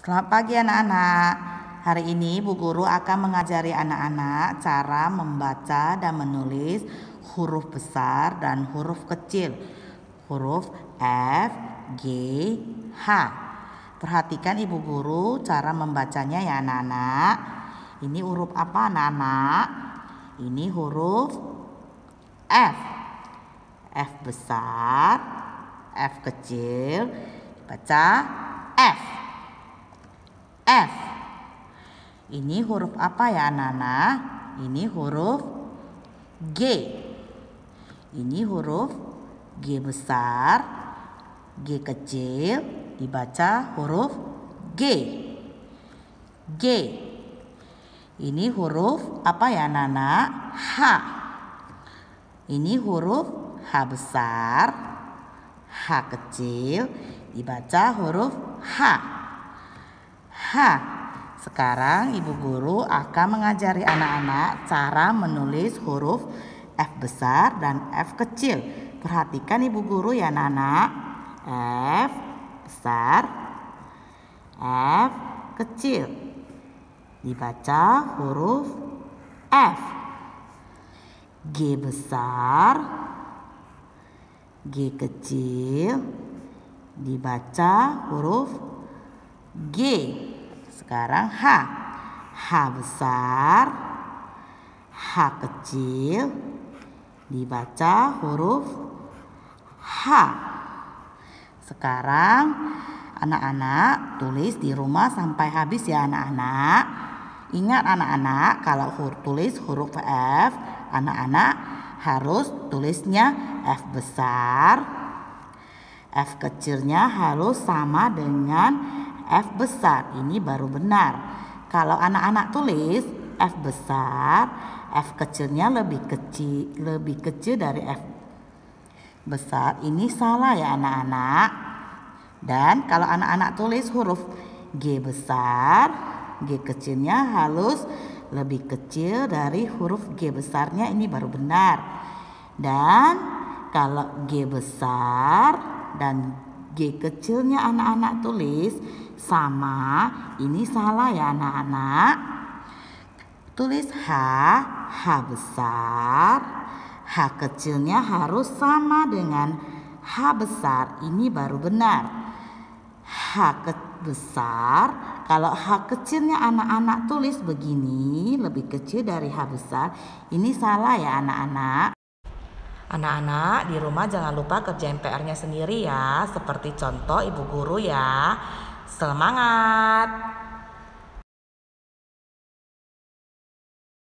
Selamat pagi anak-anak. Hari ini Bu Guru akan mengajari anak-anak cara membaca dan menulis huruf besar dan huruf kecil. Huruf F, G, H. Perhatikan Ibu Guru cara membacanya ya anak-anak. Ini huruf apa anak-anak? Ini huruf F. F besar, F kecil, baca F. F. Ini huruf apa ya Nana? Ini huruf G. Ini huruf G besar, G kecil, dibaca huruf G. G. Ini huruf apa ya Nana? H. Ini huruf H besar, H kecil, dibaca huruf H. H. Sekarang ibu guru akan mengajari anak-anak cara menulis huruf F besar dan F kecil. Perhatikan ibu guru ya anak F besar, F kecil. Dibaca huruf F. G besar, G kecil. Dibaca huruf G. Sekarang H. H besar, H kecil, dibaca huruf H. Sekarang anak-anak tulis di rumah sampai habis ya anak-anak. Ingat anak-anak kalau huruf tulis huruf F, anak-anak harus tulisnya F besar. F kecilnya harus sama dengan F besar. Ini baru benar. Kalau anak-anak tulis F besar, F kecilnya lebih kecil, lebih kecil dari F besar. Ini salah ya anak-anak. Dan kalau anak-anak tulis huruf G besar, G kecilnya halus lebih kecil dari huruf G besarnya ini baru benar. Dan kalau G besar dan G kecilnya anak-anak tulis sama ini salah ya anak-anak tulis H H besar H kecilnya harus sama dengan H besar ini baru benar H ke besar kalau H kecilnya anak-anak tulis begini lebih kecil dari H besar ini salah ya anak-anak Anak-anak di rumah jangan lupa kerjain PR-nya sendiri ya, seperti contoh ibu guru ya. Semangat!